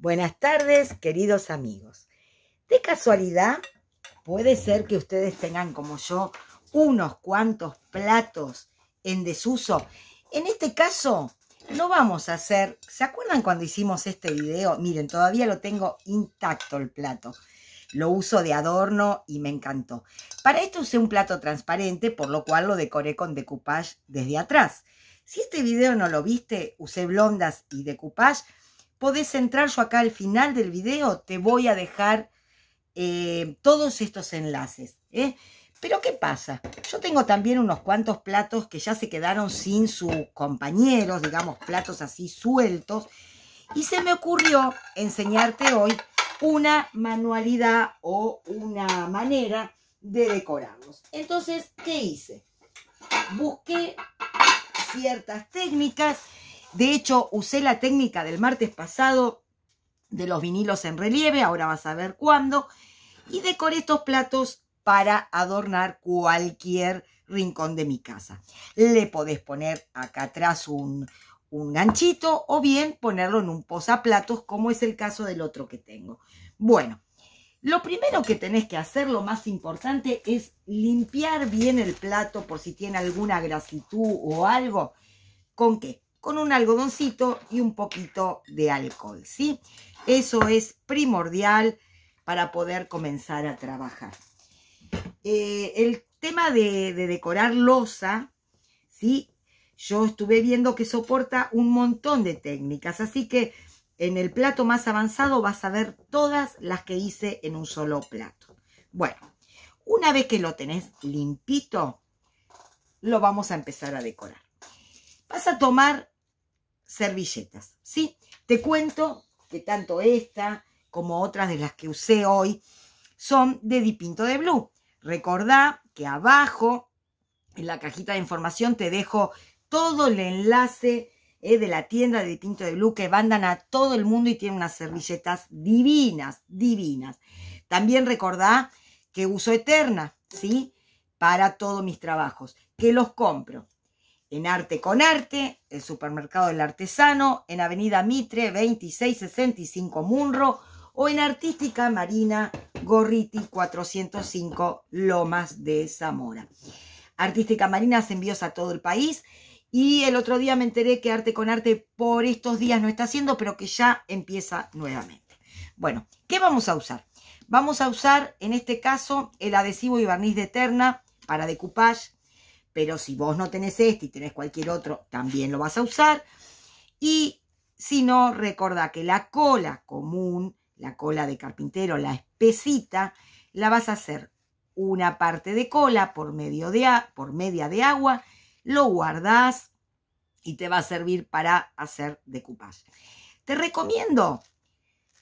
Buenas tardes, queridos amigos. De casualidad, puede ser que ustedes tengan como yo unos cuantos platos en desuso. En este caso, no vamos a hacer... ¿Se acuerdan cuando hicimos este video? Miren, todavía lo tengo intacto el plato. Lo uso de adorno y me encantó. Para esto usé un plato transparente, por lo cual lo decoré con decoupage desde atrás. Si este video no lo viste, usé blondas y decoupage podés entrar yo acá al final del video, te voy a dejar eh, todos estos enlaces. ¿eh? Pero ¿qué pasa? Yo tengo también unos cuantos platos que ya se quedaron sin sus compañeros, digamos, platos así sueltos. Y se me ocurrió enseñarte hoy una manualidad o una manera de decorarlos. Entonces, ¿qué hice? Busqué ciertas técnicas de hecho, usé la técnica del martes pasado de los vinilos en relieve, ahora vas a ver cuándo, y decoré estos platos para adornar cualquier rincón de mi casa. Le podés poner acá atrás un, un ganchito o bien ponerlo en un posaplatos, como es el caso del otro que tengo. Bueno, lo primero que tenés que hacer, lo más importante, es limpiar bien el plato por si tiene alguna grasitud o algo. ¿Con qué? con un algodoncito y un poquito de alcohol, ¿sí? Eso es primordial para poder comenzar a trabajar. Eh, el tema de, de, decorar losa, ¿sí? Yo estuve viendo que soporta un montón de técnicas, así que en el plato más avanzado vas a ver todas las que hice en un solo plato. Bueno, una vez que lo tenés limpito, lo vamos a empezar a decorar vas a tomar servilletas, ¿sí? Te cuento que tanto esta como otras de las que usé hoy son de Dipinto de Blue. Recordá que abajo en la cajita de información te dejo todo el enlace eh, de la tienda de Dipinto de Blue que mandan a todo el mundo y tienen unas servilletas divinas, divinas. También recordá que uso Eterna, ¿sí? Para todos mis trabajos, que los compro en Arte con Arte, el Supermercado del Artesano, en Avenida Mitre 2665 Munro o en Artística Marina Gorriti 405 Lomas de Zamora. Artística Marina se envíos a todo el país y el otro día me enteré que Arte con Arte por estos días no está haciendo, pero que ya empieza nuevamente. Bueno, ¿qué vamos a usar? Vamos a usar en este caso el adhesivo y barniz de Eterna para decoupage pero si vos no tenés este y tenés cualquier otro, también lo vas a usar. Y si no, recordá que la cola común, la cola de carpintero, la espesita, la vas a hacer una parte de cola por, medio de, por media de agua, lo guardás y te va a servir para hacer decoupage. Te recomiendo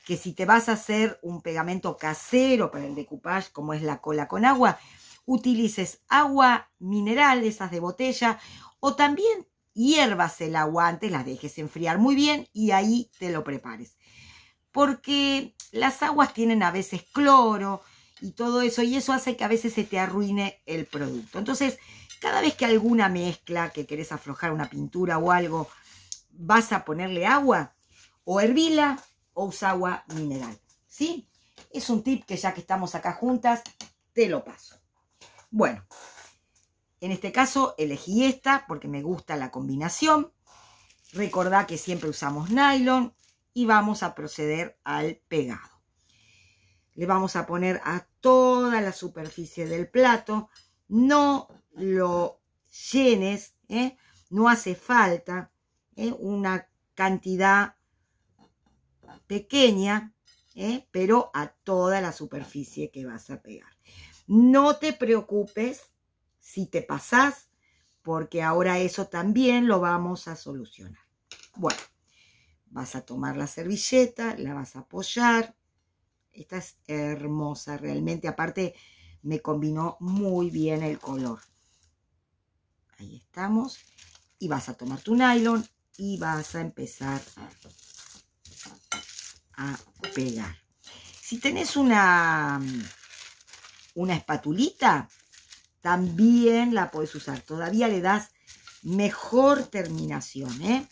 que si te vas a hacer un pegamento casero para el decoupage, como es la cola con agua, utilices agua mineral, esas de botella, o también hiervas el agua antes, las dejes enfriar muy bien y ahí te lo prepares. Porque las aguas tienen a veces cloro y todo eso, y eso hace que a veces se te arruine el producto. Entonces, cada vez que alguna mezcla, que querés aflojar una pintura o algo, vas a ponerle agua, o hervila o usa agua mineral. ¿Sí? Es un tip que ya que estamos acá juntas, te lo paso. Bueno, en este caso elegí esta porque me gusta la combinación. Recordá que siempre usamos nylon y vamos a proceder al pegado. Le vamos a poner a toda la superficie del plato. No lo llenes, ¿eh? no hace falta ¿eh? una cantidad pequeña, ¿eh? pero a toda la superficie que vas a pegar. No te preocupes si te pasás, porque ahora eso también lo vamos a solucionar. Bueno, vas a tomar la servilleta, la vas a apoyar. Esta es hermosa, realmente. Aparte, me combinó muy bien el color. Ahí estamos. Y vas a tomar tu nylon y vas a empezar a, pegar. Si tenés una una espatulita, también la puedes usar. Todavía le das mejor terminación, ¿eh?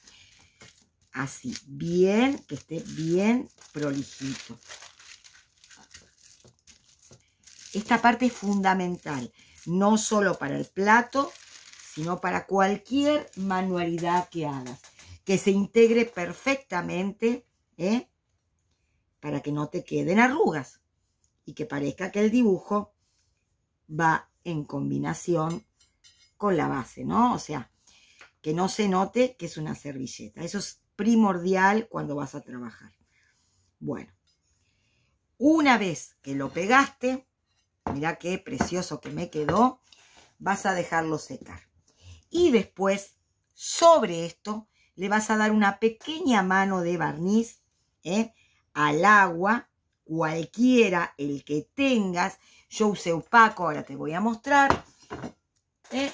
Así, bien, que esté bien prolijito. Esta parte es fundamental, no solo para el plato, sino para cualquier manualidad que hagas. Que se integre perfectamente, ¿eh? Para que no te queden arrugas y que parezca que el dibujo va en combinación con la base, ¿no? O sea, que no se note que es una servilleta. Eso es primordial cuando vas a trabajar. Bueno, una vez que lo pegaste, mirá qué precioso que me quedó, vas a dejarlo secar. Y después, sobre esto, le vas a dar una pequeña mano de barniz ¿eh? al agua cualquiera, el que tengas. Yo usé opaco, ahora te voy a mostrar, eh,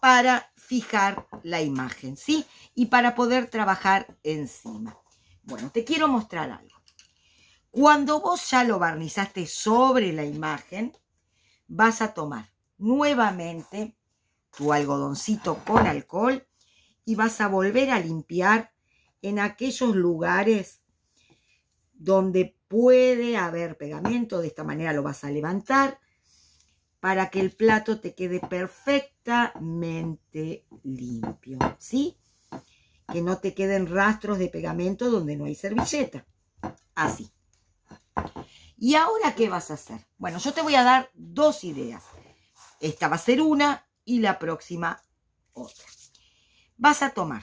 para fijar la imagen, ¿sí? Y para poder trabajar encima. Bueno, te quiero mostrar algo. Cuando vos ya lo barnizaste sobre la imagen, vas a tomar nuevamente tu algodoncito con alcohol y vas a volver a limpiar en aquellos lugares donde puede haber pegamento, de esta manera lo vas a levantar para que el plato te quede perfectamente limpio, ¿sí? Que no te queden rastros de pegamento donde no hay servilleta, así. ¿Y ahora qué vas a hacer? Bueno, yo te voy a dar dos ideas. Esta va a ser una y la próxima otra. Vas a tomar,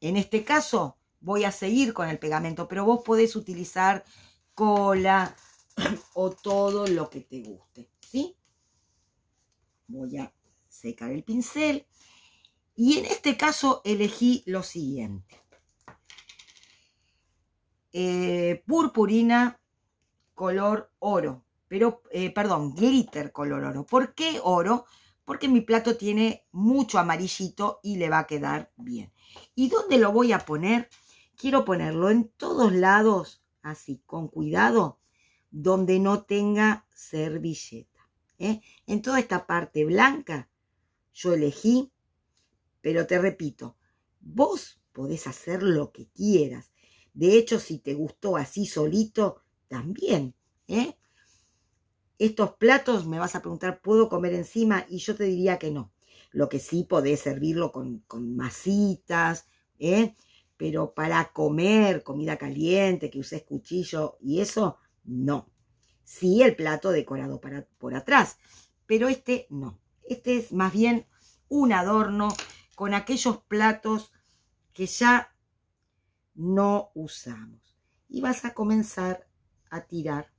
en este caso, voy a seguir con el pegamento, pero vos podés utilizar cola o todo lo que te guste, ¿sí? Voy a secar el pincel y en este caso elegí lo siguiente. Eh, purpurina color oro, pero, eh, perdón, glitter color oro. ¿Por qué oro? Porque mi plato tiene mucho amarillito y le va a quedar bien. ¿Y dónde lo voy a poner? quiero ponerlo en todos lados, así, con cuidado, donde no tenga servilleta. ¿eh? En toda esta parte blanca yo elegí, pero te repito, vos podés hacer lo que quieras. De hecho, si te gustó así solito, también. ¿eh? Estos platos me vas a preguntar, ¿puedo comer encima? Y yo te diría que no. Lo que sí podés servirlo con, con masitas, ¿eh? pero para comer comida caliente, que uses cuchillo y eso, no. Sí el plato decorado para, por atrás, pero este no. Este es más bien un adorno con aquellos platos que ya no usamos. Y vas a comenzar a tirar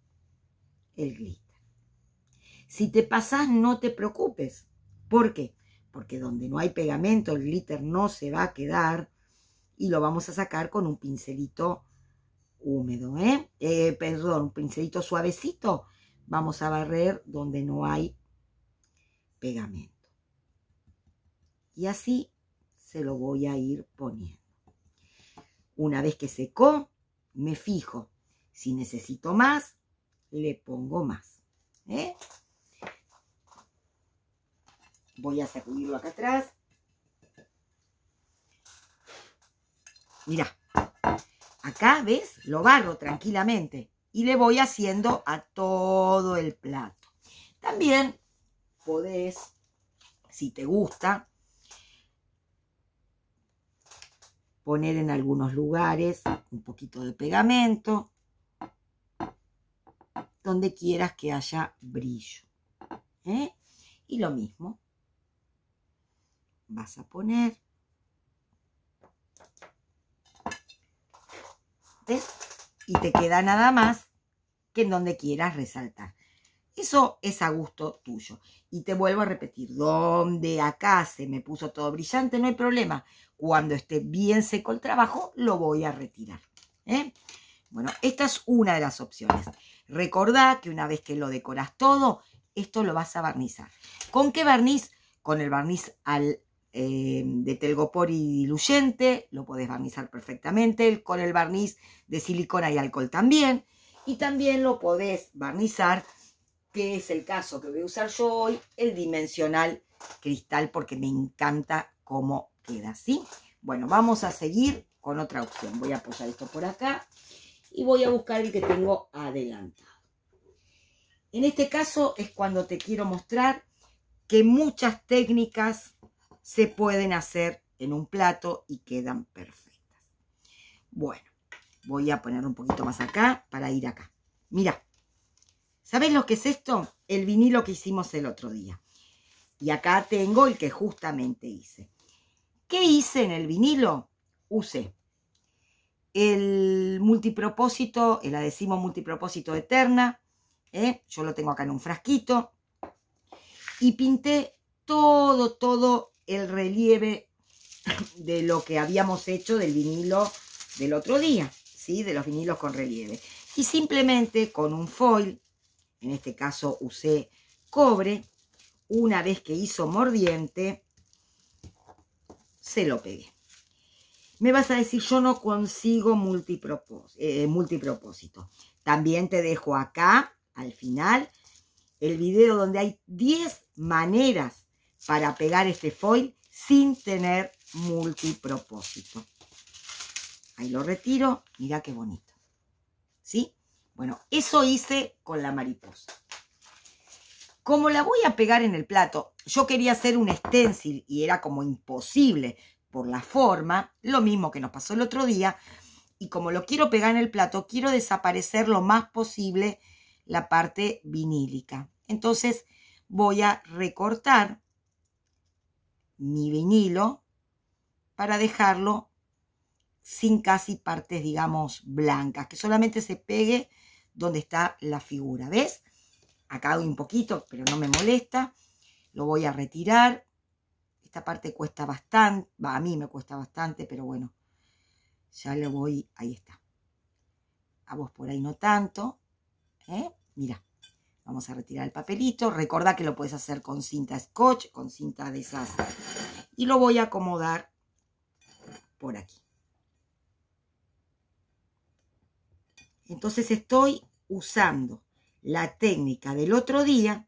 el glitter. Si te pasás, no te preocupes. ¿Por qué? Porque donde no hay pegamento, el glitter no se va a quedar y lo vamos a sacar con un pincelito húmedo, ¿eh? ¿eh? perdón, un pincelito suavecito. Vamos a barrer donde no hay pegamento. Y así se lo voy a ir poniendo. Una vez que secó, me fijo. Si necesito más, le pongo más. ¿eh? Voy a sacudirlo acá atrás Mirá, acá, ¿ves? Lo barro tranquilamente y le voy haciendo a todo el plato. También podés, si te gusta, poner en algunos lugares un poquito de pegamento, donde quieras que haya brillo. ¿eh? Y lo mismo, vas a poner y te queda nada más que en donde quieras resaltar. Eso es a gusto tuyo. Y te vuelvo a repetir, donde acá se me puso todo brillante, no hay problema. Cuando esté bien seco el trabajo, lo voy a retirar. ¿eh? Bueno, esta es una de las opciones. Recordá que una vez que lo decoras todo, esto lo vas a barnizar. ¿Con qué barniz? Con el barniz al eh, de telgopor y diluyente, lo podés barnizar perfectamente, con el barniz de silicona y alcohol también, y también lo podés barnizar, que es el caso que voy a usar yo hoy, el dimensional cristal, porque me encanta cómo queda, así Bueno, vamos a seguir con otra opción. Voy a apoyar esto por acá y voy a buscar el que tengo adelantado. En este caso es cuando te quiero mostrar que muchas técnicas se pueden hacer en un plato y quedan perfectas. Bueno, voy a poner un poquito más acá para ir acá. Mira, ¿sabes lo que es esto? El vinilo que hicimos el otro día. Y acá tengo el que justamente hice. ¿Qué hice en el vinilo? Usé el multipropósito, el adhesivo multipropósito Eterna. ¿eh? Yo lo tengo acá en un frasquito. Y pinté todo, todo el relieve de lo que habíamos hecho del vinilo del otro día, ¿sí? De los vinilos con relieve. Y simplemente con un foil, en este caso usé cobre, una vez que hizo mordiente, se lo pegué. Me vas a decir, yo no consigo eh, multipropósito. También te dejo acá, al final, el video donde hay 10 maneras para pegar este foil sin tener multipropósito. Ahí lo retiro, Mira qué bonito. ¿Sí? Bueno, eso hice con la mariposa. Como la voy a pegar en el plato, yo quería hacer un stencil y era como imposible por la forma, lo mismo que nos pasó el otro día, y como lo quiero pegar en el plato, quiero desaparecer lo más posible la parte vinílica. Entonces voy a recortar mi vinilo para dejarlo sin casi partes, digamos, blancas, que solamente se pegue donde está la figura. ¿Ves? Acá doy un poquito, pero no me molesta. Lo voy a retirar. Esta parte cuesta bastante, a mí me cuesta bastante, pero bueno, ya lo voy, ahí está. A vos por ahí no tanto. ¿eh? Mira. Vamos a retirar el papelito. Recordá que lo puedes hacer con cinta scotch, con cinta de esas. Y lo voy a acomodar por aquí. Entonces estoy usando la técnica del otro día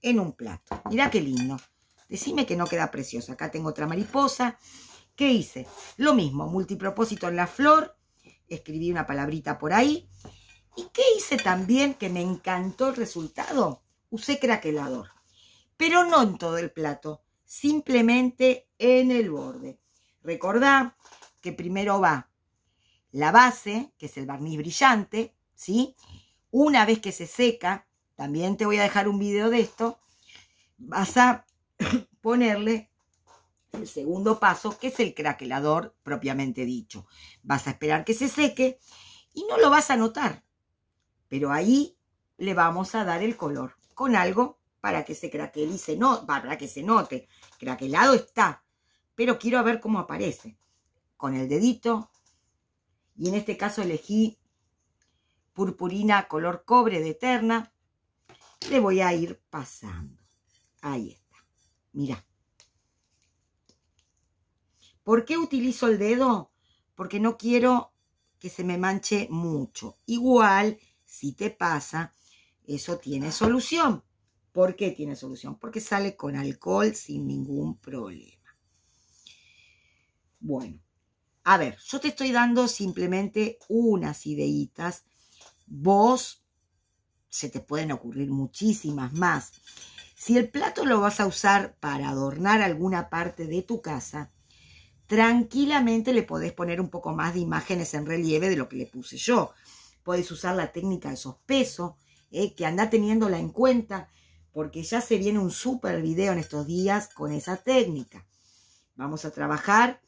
en un plato. Mirá qué lindo. Decime que no queda precioso. Acá tengo otra mariposa. ¿Qué hice? Lo mismo, multipropósito en la flor. Escribí una palabrita por ahí ¿Y qué hice también que me encantó el resultado? Usé craquelador, pero no en todo el plato, simplemente en el borde. Recordá que primero va la base, que es el barniz brillante, ¿sí? Una vez que se seca, también te voy a dejar un video de esto, vas a ponerle el segundo paso, que es el craquelador propiamente dicho. Vas a esperar que se seque y no lo vas a notar. Pero ahí le vamos a dar el color con algo para que se craquelice, no, para que se note. Craquelado está, pero quiero ver cómo aparece. Con el dedito, y en este caso elegí purpurina color cobre de Eterna. Le voy a ir pasando. Ahí está. Mirá. ¿Por qué utilizo el dedo? Porque no quiero que se me manche mucho. Igual si te pasa, eso tiene solución. ¿Por qué tiene solución? Porque sale con alcohol sin ningún problema. Bueno, a ver, yo te estoy dando simplemente unas ideitas. Vos se te pueden ocurrir muchísimas más. Si el plato lo vas a usar para adornar alguna parte de tu casa, tranquilamente le podés poner un poco más de imágenes en relieve de lo que le puse yo. Puedes usar la técnica de sospeso, eh, que anda teniéndola en cuenta, porque ya se viene un súper video en estos días con esa técnica. Vamos a trabajar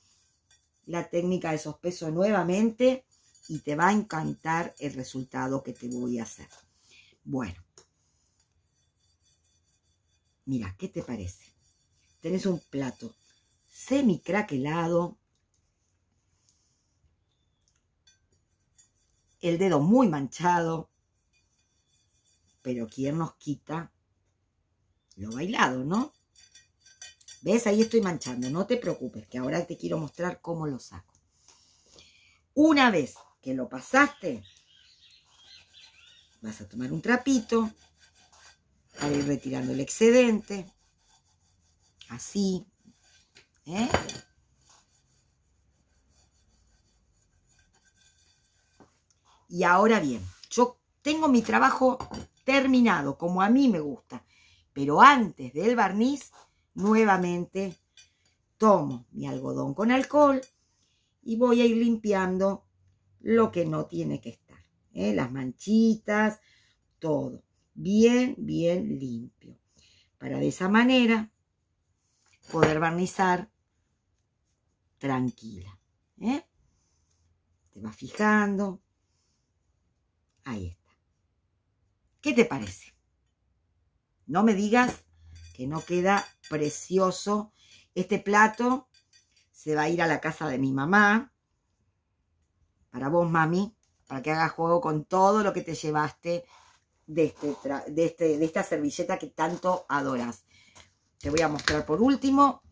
la técnica de sospeso nuevamente y te va a encantar el resultado que te voy a hacer. Bueno, mira, ¿qué te parece? Tenés un plato semicraquelado, el dedo muy manchado, pero ¿quién nos quita lo bailado, no? ¿Ves? Ahí estoy manchando, no te preocupes, que ahora te quiero mostrar cómo lo saco. Una vez que lo pasaste, vas a tomar un trapito para ir retirando el excedente, así, ¿eh? Y ahora bien, yo tengo mi trabajo terminado, como a mí me gusta. Pero antes del barniz, nuevamente tomo mi algodón con alcohol y voy a ir limpiando lo que no tiene que estar. ¿eh? Las manchitas, todo. Bien, bien limpio. Para de esa manera poder barnizar tranquila. ¿eh? Te vas fijando, Ahí está. ¿Qué te parece? No me digas que no queda precioso. Este plato se va a ir a la casa de mi mamá. Para vos, mami, para que hagas juego con todo lo que te llevaste de, este este, de, esta servilleta que tanto adoras. Te voy a mostrar por último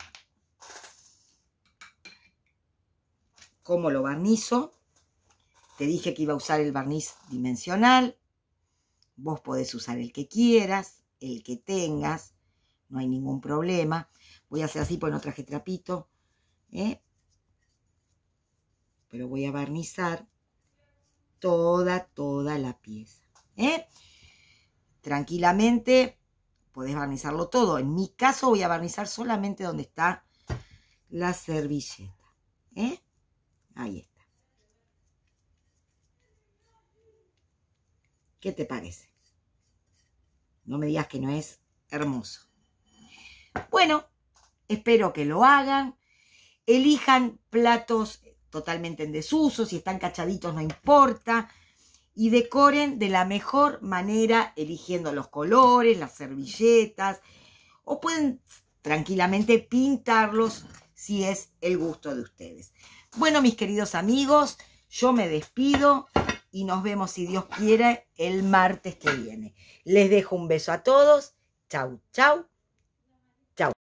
cómo lo barnizo. Te dije que iba a usar el barniz dimensional. Vos podés usar el que quieras, el que tengas. No hay ningún problema. Voy a hacer así por pues otro traje trapito. ¿eh? Pero voy a barnizar toda, toda la pieza. ¿eh? Tranquilamente podés barnizarlo todo. En mi caso voy a barnizar solamente donde está la servilleta. ¿eh? Ahí está. ¿Qué te parece? No me digas que no es hermoso. Bueno, espero que lo hagan. Elijan platos totalmente en desuso, si están cachaditos no importa. Y decoren de la mejor manera, eligiendo los colores, las servilletas, o pueden tranquilamente pintarlos si es el gusto de ustedes. Bueno, mis queridos amigos, yo me despido y nos vemos, si Dios quiere, el martes que viene. Les dejo un beso a todos. Chau, chau.